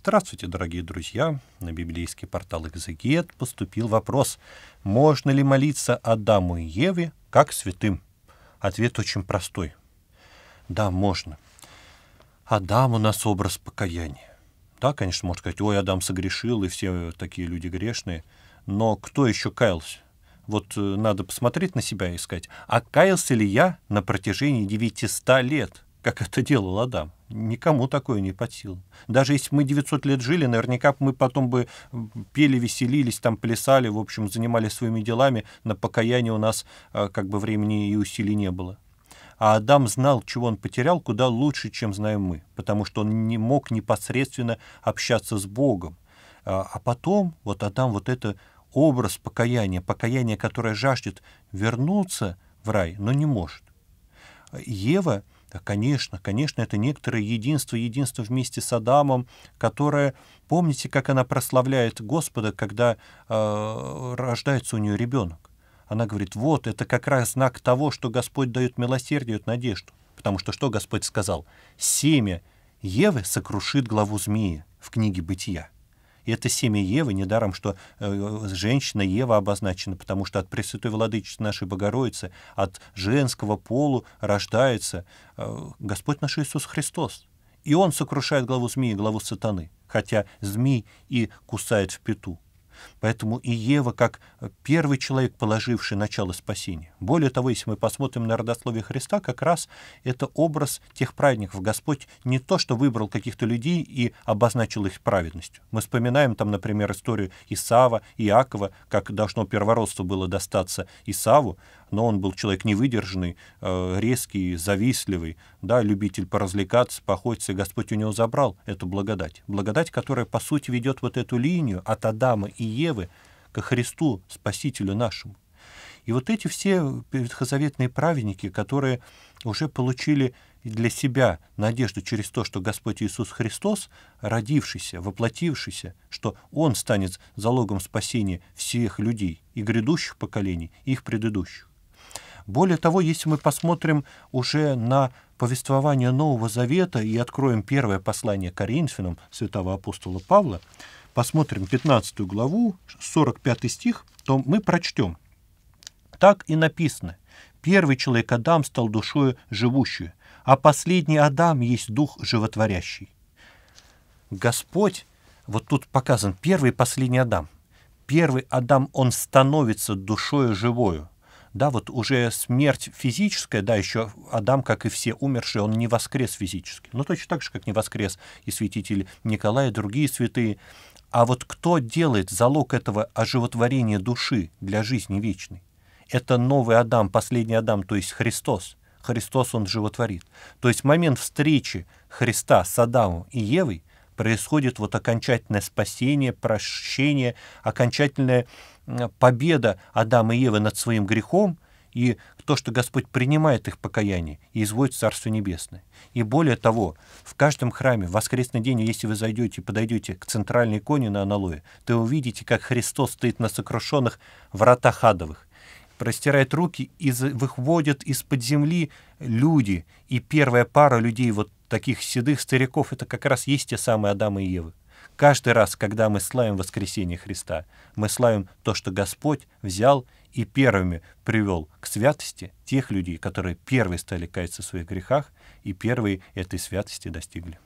Здравствуйте, дорогие друзья! На библейский портал «Экзегет» поступил вопрос, можно ли молиться Адаму и Еве как святым? Ответ очень простой. Да, можно. Адам у нас образ покаяния. Да, конечно, можно сказать, ой, Адам согрешил, и все такие люди грешные. Но кто еще каялся? Вот э, надо посмотреть на себя и сказать, а каялся ли я на протяжении 900 лет, как это делал Адам? Никому такое не под силу. Даже если бы мы 900 лет жили, наверняка мы потом бы пели, веселились, там плясали, в общем, занимались своими делами. На покаяние у нас а, как бы времени и усилий не было. А Адам знал, чего он потерял, куда лучше, чем знаем мы, потому что он не мог непосредственно общаться с Богом. А, а потом вот Адам вот это образ покаяния, покаяние, которое жаждет вернуться в рай, но не может. Ева — да, конечно, конечно, это некоторое единство, единство вместе с Адамом, которое, помните, как она прославляет Господа, когда э, рождается у нее ребенок. Она говорит, вот, это как раз знак того, что Господь дает милосердие, дает надежду. Потому что что Господь сказал? Семя Евы сокрушит главу змеи в книге «Бытия». И это семя Евы, недаром, что э, э, женщина Ева обозначена, потому что от Пресвятой Владычицы нашей Богородицы, от женского полу рождается э, Господь наш Иисус Христос. И Он сокрушает главу змеи и главу сатаны, хотя змей и кусает в пету. Поэтому и Ева, как э, первый человек, положивший начало спасения. Более того, если мы посмотрим на родословие Христа, как раз это образ тех праведников. Господь не то, что выбрал каких-то людей и обозначил их праведностью. Мы вспоминаем там, например, историю Исава, Иакова, как должно первородство было достаться Исаву, но он был человек невыдержанный, э, резкий, завистливый, да, любитель поразвлекаться, походиться, и Господь у него забрал эту благодать. Благодать, которая, по сути, ведет вот эту линию от Адама и Евы ко Христу, Спасителю нашему. И вот эти все ветхозаветные праведники, которые уже получили для себя надежду через то, что Господь Иисус Христос, родившийся, воплотившийся, что Он станет залогом спасения всех людей и грядущих поколений, и их предыдущих. Более того, если мы посмотрим уже на повествование Нового Завета и откроем первое послание Коринфянам святого апостола Павла, посмотрим 15 главу, 45 стих, то мы прочтем. Так и написано. Первый человек Адам стал душою живущую, а последний Адам есть дух животворящий. Господь, вот тут показан первый и последний Адам. Первый Адам, он становится душою живою да, вот уже смерть физическая, да, еще Адам, как и все умершие, он не воскрес физически. Ну, точно так же, как не воскрес и святитель Николай, и другие святые. А вот кто делает залог этого оживотворения души для жизни вечной? Это новый Адам, последний Адам, то есть Христос. Христос, Он животворит. То есть момент встречи Христа с Адамом и Евой происходит вот окончательное спасение, прощение, окончательная победа Адама и Евы над своим грехом, и то, что Господь принимает их покаяние и изводит Царство Небесное. И более того, в каждом храме в воскресный день, если вы зайдете и подойдете к центральной иконе на аналое, то увидите, как Христос стоит на сокрушенных вратах адовых, простирает руки и выходят из-под земли люди. И первая пара людей вот таких седых стариков — это как раз есть те самые Адамы и Евы. Каждый раз, когда мы славим воскресение Христа, мы славим то, что Господь взял и первыми привел к святости тех людей, которые первые стали каяться в своих грехах и первые этой святости достигли.